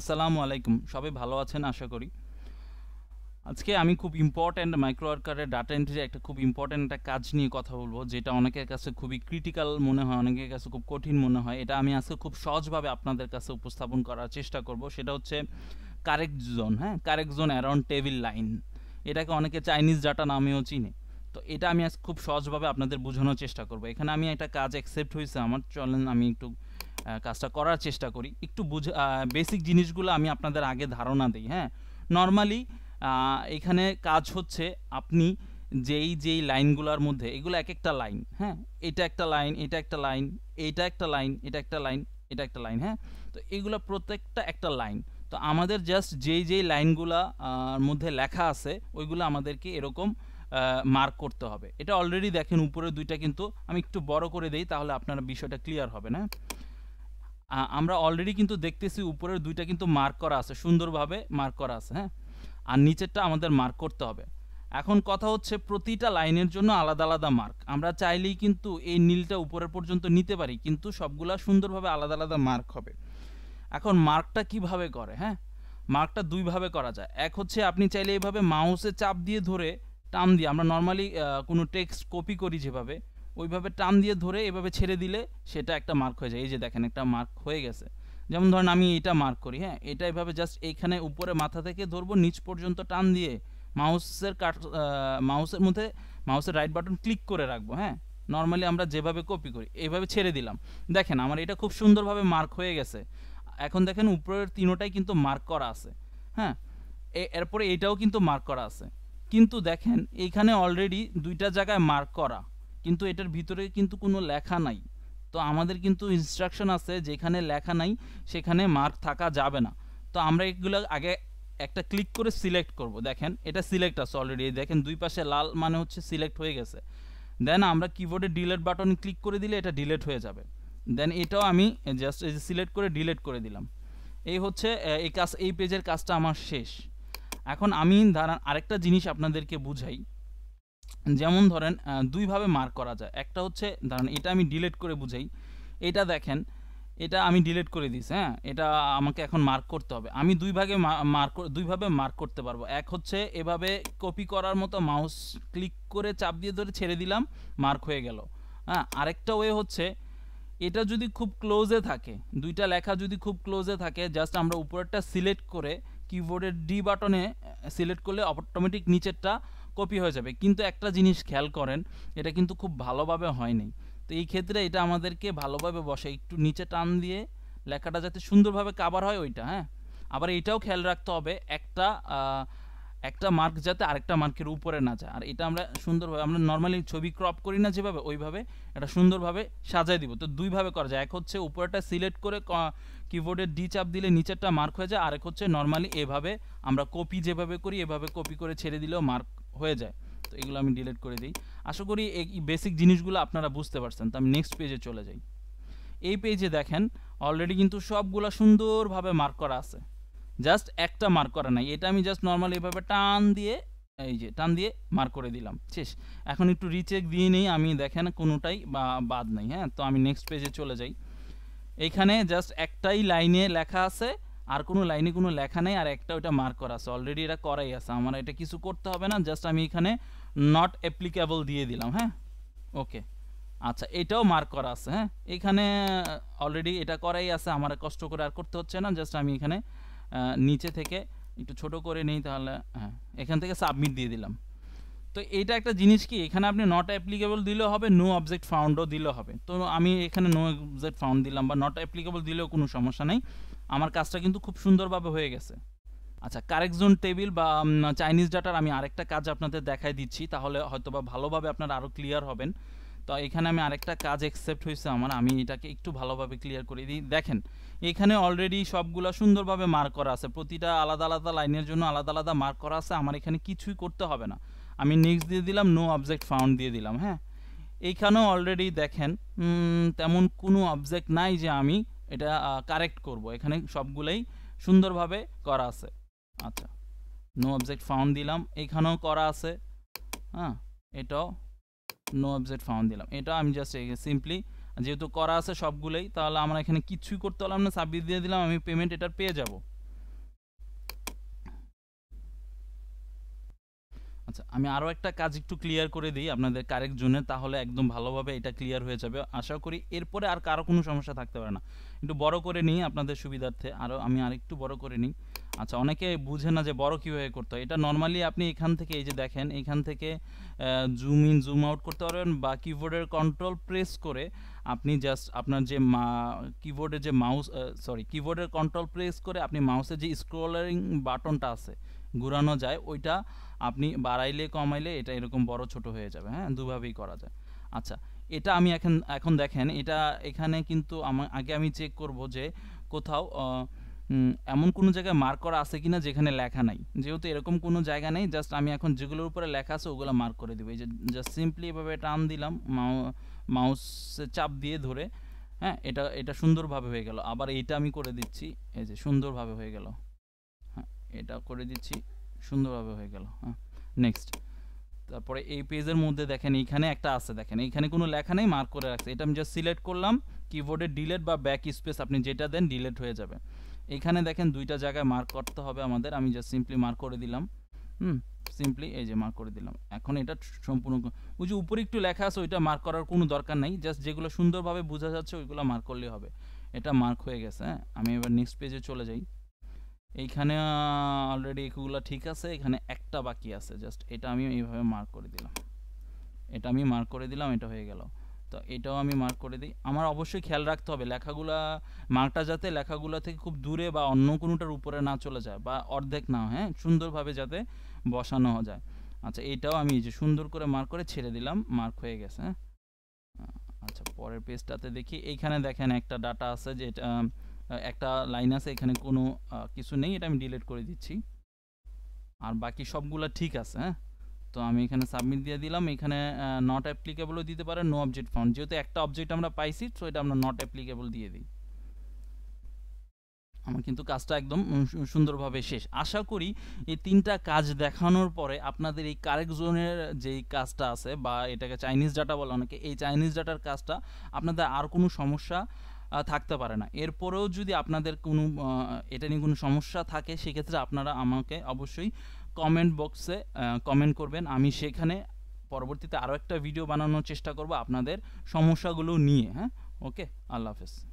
আসসালামু আলাইকুম সবাই ভালো আছেন আশা করি আজকে আমি খুব ইম্পর্ট্যান্ট মাইক্রোওয়ার্কারের ডাটা এন্ট্রির একটা খুব ইম্পর্ট্যান্ট একটা কাজ নিয়ে কথা বলবো যেটা অনেকের কাছে খুবই ক্রিটিক্যাল মনে হয় অনেকের কাছে খুব কঠিন মনে হয় এটা আমি আজকে খুব সহজভাবে আপনাদের কাছে উপস্থাপন করার চেষ্টা করব সেটা হচ্ছে কারেক্ট জোন হ্যাঁ correct zone around table line এটাকে অনেকে চাইনিজ ডাটা নামেও চিনে তো এটা আমি আজ খুব সহজভাবে আপনাদের বোঝানোর চেষ্টা করব এখানে আমি একটা কাজ অ্যাকসেপ্ট হয়েছে আমার চলেন আমি একটু কাজটা করার চেষ্টা করি একটু বুঝ বেসিক জিনিসগুলো আমি আপনাদের আগে ধারণা দিই হ্যাঁ নর্মালি এখানে কাজ হচ্ছে আপনি যেই যেই লাইনগুলোর মধ্যে এগুলো এক একটা লাইন হ্যাঁ এটা একটা লাইন এটা একটা লাইন এটা একটা লাইন এটা একটা লাইন এটা একটা লাইন হ্যাঁ তো এগুলো প্রত্যেকটা একটা লাইন তো আমাদের জাস্ট যেই যেই লাইনগুলা মধ্যে লেখা আছে ওইগুলো আমাদেরকে এরকম মার্ক করতে হবে এটা অলরেডি দেখেন উপরে দুইটা কিন্তু আমি একটু বড় করে দিই তাহলে আপনারা বিষয়টা ক্লিয়ার হবে না আমরা অলরেডি কিন্তু দেখতেছি উপরের দুইটা কিন্তু মার্ক করা আছে সুন্দরভাবে মার্ক করা আছে হ্যাঁ আর নিচেরটা আমাদের মার্ক করতে হবে এখন কথা হচ্ছে প্রতিটা লাইনের জন্য আলাদা আলাদা মার্ক আমরা চাইলেই কিন্তু এই নীলটা উপরের পর্যন্ত নিতে পারি কিন্তু সবগুলা সুন্দরভাবে আলাদা আলাদা মার্ক হবে এখন মার্কটা কিভাবে করে হ্যাঁ মার্কটা দুইভাবে করা যায় এক হচ্ছে আপনি চাইলে এইভাবে মাউসে চাপ দিয়ে ধরে টান দিয়ে আমরা নর্মালি কোনো টেক্সট কপি করি যেভাবে ওইভাবে টান দিয়ে ধরে এভাবে ছেড়ে দিলে সেটা একটা মার্ক হয়ে যায় এই যে দেখেন একটা মার্ক হয়ে গেছে যেমন ধরেন আমি এটা মার্ক করি হ্যাঁ এটা এভাবে জাস্ট এইখানে উপরে মাথা থেকে ধরবো নিচ পর্যন্ত টান দিয়ে মাউসের কাট মাউসের মধ্যে মাউসের রাইট বাটন ক্লিক করে রাখবো হ্যাঁ নর্মালি আমরা যেভাবে কপি করি এইভাবে ছেড়ে দিলাম দেখেন আমার এটা খুব সুন্দরভাবে মার্ক হয়ে গেছে এখন দেখেন উপরের তিনোটাই কিন্তু মার্ক করা আছে হ্যাঁ এরপরে এটাও কিন্তু মার্ক করা আছে কিন্তু দেখেন এইখানে অলরেডি দুইটা জায়গায় মার্ক করা কিন্তু এটার ভিতরে কিন্তু কোনো লেখা নাই তো আমাদের কিন্তু ইনস্ট্রাকশন আছে যেখানে লেখা নাই সেখানে মার্ক থাকা যাবে না তো আমরা এগুলো আগে একটা ক্লিক করে সিলেক্ট করব দেখেন এটা সিলেক্ট আছে অলরেডি দেখেন দুই পাশে লাল মানে হচ্ছে সিলেক্ট হয়ে গেছে দেন আমরা কিবোর্ডে ডিলেট বাটন ক্লিক করে দিলে এটা ডিলেট হয়ে যাবে দেন এটাও আমি জাস্ট এই সিলেক্ট করে ডিলেট করে দিলাম এই হচ্ছে এই কাজ এই পেজের কাজটা আমার শেষ এখন আমি দাঁড়ান আরেকটা জিনিস আপনাদেরকে বুঝাই যেমন ধরেন দুইভাবে মার্ক করা যায় একটা হচ্ছে ধরেন এটা আমি ডিলেট করে বুঝাই এটা দেখেন এটা আমি ডিলেট করে দিস হ্যাঁ এটা আমাকে এখন মার্ক করতে হবে আমি দুই ভাগে মার্ক দুইভাবে মার্ক করতে পারবো এক হচ্ছে এভাবে কপি করার মতো মাউস ক্লিক করে চাপ দিয়ে ধরে ছেড়ে দিলাম মার্ক হয়ে গেল হ্যাঁ আরেকটা ওয়ে হচ্ছে এটা যদি খুব ক্লোজে থাকে দুইটা লেখা যদি খুব ক্লোজে থাকে জাস্ট আমরা উপরেরটা সিলেক্ট করে কিবোর্ডের ডি বাটনে সিলেক্ট করলে অটোমেটিক নিচেরটা কপি হয়ে যাবে কিন্তু একটা জিনিস খেয়াল করেন এটা কিন্তু খুব ভালোভাবে হয়নি তো এই ক্ষেত্রে এটা আমাদেরকে ভালোভাবে বসে একটু নিচে টান দিয়ে লেখাটা যাতে সুন্দরভাবে কাবার হয় ওইটা হ্যাঁ আবার এটাও খেয়াল রাখতে হবে একটা একটা মার্ক যাতে আরেকটা মার্কের উপরে না যায় আর এটা আমরা সুন্দরভাবে আমরা নর্মালি ছবি ক্রপ করি না যেভাবে ওইভাবে এটা সুন্দরভাবে সাজাই দিব তো দুইভাবে করা যায় এক হচ্ছে উপরেটা সিলেক্ট করে কিবোর্ডের ডি চাপ দিলে নিচেরটা মার্ক হয়ে যায় আরেক হচ্ছে নর্মালি এভাবে আমরা কপি যেভাবে করি এভাবে কপি করে ছেড়ে দিলেও মার্ক হয়ে যায় তো এগুলো আমি ডিলিট করে দিই আশা করি এই বেসিক জিনিসগুলো আপনারা বুঝতে পারছেন তো আমি নেক্সট পেজে চলে যাই এই পেজে দেখেন অলরেডি কিন্তু সবগুলা সুন্দরভাবে মার্ক করা আছে জাস্ট একটা মার্ক করা নাই এটা আমি জাস্ট নর্মালি এভাবে টান দিয়ে এই যে টান দিয়ে মার্ক করে দিলাম শেষ এখন একটু রিচেক দিয়ে নিই আমি দেখেন কোনোটাই বা বাদ নাই হ্যাঁ তো আমি নেক্সট পেজে চলে যাই এইখানে জাস্ট একটাই লাইনে লেখা আছে আর কোনো লাইনে কোনো লেখা নেই আর একটা ওইটা মার্ক করা আছে অলরেডি এটা করাই আছে আমার এটা কিছু করতে হবে না জাস্ট আমি এখানে নট অ্যাপ্লিকেবল দিয়ে দিলাম হ্যাঁ ওকে আচ্ছা এটাও মার্ক করা আছে হ্যাঁ এখানে অলরেডি এটা করাই আছে আমার কষ্ট করে আর করতে হচ্ছে না জাস্ট আমি এখানে নিচে থেকে একটু ছোট করে নিই তাহলে হ্যাঁ এখান থেকে সাবমিট দিয়ে দিলাম তো এটা একটা জিনিস কি এখানে আপনি নট অ্যাপ্লিকেবল দিলেও হবে নো অবজেক্ট ফাউন্ডও দিলেও হবে তো আমি এখানে নো অবজেক্ট ফাউন্ড দিলাম বা নট অ্যাপ্লিকেবল দিলেও কোনো সমস্যা নেই আমার কাজটা কিন্তু খুব সুন্দরভাবে হয়ে গেছে আচ্ছা কারেকজন টেবিল বা চাইনিজ ডাটার আমি আরেকটা কাজ আপনাদের দেখাই দিচ্ছি তাহলে হয়তো বা ভালোভাবে আপনারা আরও ক্লিয়ার হবেন তো এখানে আমি আরেকটা কাজ অ্যাকসেপ্ট হয়েছে আমার আমি এটাকে একটু ভালোভাবে ক্লিয়ার করে দিই দেখেন এখানে অলরেডি সবগুলা সুন্দরভাবে মার্ক করা আছে প্রতিটা আলাদা আলাদা লাইনের জন্য আলাদা আলাদা মার্ক করা আছে আমার এখানে কিছুই করতে হবে না আমি নেক্সট দিয়ে দিলাম নো অবজেক্ট ফাউন্ড দিয়ে দিলাম হ্যাঁ এইখানেও অলরেডি দেখেন তেমন কোনো অবজেক্ট নাই যে আমি এটা কারেক্ট করব এখানে সবগুলোই সুন্দরভাবে করা আছে আচ্ছা নো অবজেক্ট ফাউন্ড দিলাম এখানেও করা আছে হ্যাঁ এটাও নো অবজেক্ট ফাউন্ড দিলাম এটা আমি জাস্ট সিম্পলি যেহেতু করা আছে সবগুলোই তাহলে আমরা এখানে কিছুই করতে পারলাম না সাবমিট দিয়ে দিলাম আমি পেমেন্ট এটার পেয়ে যাবো আচ্ছা আমি আরও একটা কাজ একটু ক্লিয়ার করে দিই আপনাদের কারেক্ট জোনে তাহলে একদম ভালোভাবে এটা ক্লিয়ার হয়ে যাবে আশা করি এরপরে আর কারো কোনো সমস্যা থাকতে পারে না একটু বড় করে নিই আপনাদের সুবিধার্থে আরও আমি আর একটু বড় করে নিই আচ্ছা অনেকে বুঝে না যে বড় কীভাবে করতে হয় এটা নর্মালি আপনি এখান থেকে এই যে দেখেন এখান থেকে জুম ইন জুম আউট করতে পারবেন বা কিবোর্ডের কন্ট্রোল প্রেস করে আপনি জাস্ট আপনার যে মা কিবোর্ডের যে মাউস সরি কিবোর্ডের কন্ট্রোল প্রেস করে আপনি মাউসের যে স্ক্রোলারিং বাটনটা আছে ঘুরানো যায় ওইটা আপনি বাড়াইলে কমাইলে এটা এরকম বড় ছোট হয়ে যাবে হ্যাঁ দুভাবেই করা যায় আচ্ছা এটা আমি এখন এখন দেখেন এটা এখানে কিন্তু আগে আমি চেক করব যে কোথাও এমন কোনো জায়গায় মার্ক করা আছে কিনা যেখানে লেখা নাই যেহেতু এরকম কোনো জায়গা নেই জাস্ট আমি এখন যেগুলোর উপরে লেখা আছে ওগুলো মার্ক করে দেবো এই যে জাস্ট সিম্পলি এভাবে টান দিলাম মাউসে চাপ দিয়ে ধরে হ্যাঁ এটা এটা সুন্দরভাবে হয়ে গেল আবার এইটা আমি করে দিচ্ছি এই যে সুন্দরভাবে হয়ে গেল এটা করে দিচ্ছি সুন্দরভাবে হয়ে গেল হ্যাঁ নেক্সট তারপরে এই পেজের মধ্যে দেখেন এইখানে একটা আছে দেখেন এইখানে কোনো লেখা নেই মার্ক করে রাখছে এটা আমি জাস্ট সিলেক্ট করলাম কিবোর্ডে ডিলেট বা ব্যাক স্পেস আপনি যেটা দেন ডিলেট হয়ে যাবে এখানে দেখেন দুইটা জায়গায় মার্ক করতে হবে আমাদের আমি জাস্ট সিম্পলি মার্ক করে দিলাম হুম সিম্পলি এই যে মার্ক করে দিলাম এখন এটা সম্পূর্ণ ওই যে উপরে একটু লেখা আছে ওইটা মার্ক করার কোনো দরকার নাই জাস্ট যেগুলো সুন্দরভাবে বোঝা যাচ্ছে ওইগুলো মার্ক করলেই হবে এটা মার্ক হয়ে গেছে হ্যাঁ। আমি এবার নেক্সট পেজে চলে যাই এইখানে অলরেডি এগুলো ঠিক আছে এখানে একটা বাকি আছে জাস্ট এটা আমি এইভাবে মার্ক করে দিলাম এটা আমি মার্ক করে দিলাম এটা হয়ে গেল তো এটাও আমি মার্ক করে দিই আমার অবশ্যই খেয়াল রাখতে হবে লেখাগুলা মার্কটা যাতে লেখাগুলা থেকে খুব দূরে বা অন্য কোনোটার উপরে না চলে যায় বা অর্ধেক না হ্যাঁ সুন্দরভাবে যাতে বসানো যায় আচ্ছা এটাও আমি যে সুন্দর করে মার্ক করে ছেড়ে দিলাম মার্ক হয়ে গেছে হ্যাঁ? আচ্ছা পরের পেজটাতে দেখি এইখানে দেখেন একটা ডাটা আছে যেটা একটা লাইন আছে এখানে কোনো কিছু নেই এটা আমি ডিলিট করে দিচ্ছি আর বাকি সবগুলো ঠিক আছে হ্যাঁ তো আমি এখানে সাবমিট দিয়ে দিলাম এখানে নট অ্যাপ্লিকেবলও দিতে পারে নো অবজেক্ট ফাউন্ড যেহেতু একটা অবজেক্ট আমরা পাইছি তো এটা আমরা নট অ্যাপ্লিকেবল দিয়ে দিই আমার কিন্তু কাজটা একদম সুন্দরভাবে শেষ আশা করি এই তিনটা কাজ দেখানোর পরে আপনাদের এই কারেক্ট জোনের যেই কাজটা আছে বা এটাকে চাইনিজ ডাটা বলে অনেকে এই চাইনিজ ডাটার কাজটা আপনাদের আর কোনো সমস্যা থাকতে পারে না এরপরেও যদি আপনাদের কোনো এটা নিয়ে কোনো সমস্যা থাকে সেক্ষেত্রে আপনারা আমাকে অবশ্যই কমেন্ট বক্সে কমেন্ট করবেন আমি সেখানে পরবর্তীতে আরও একটা ভিডিও বানানোর চেষ্টা করব আপনাদের সমস্যাগুলো নিয়ে হ্যাঁ ওকে আল্লাহ হাফেজ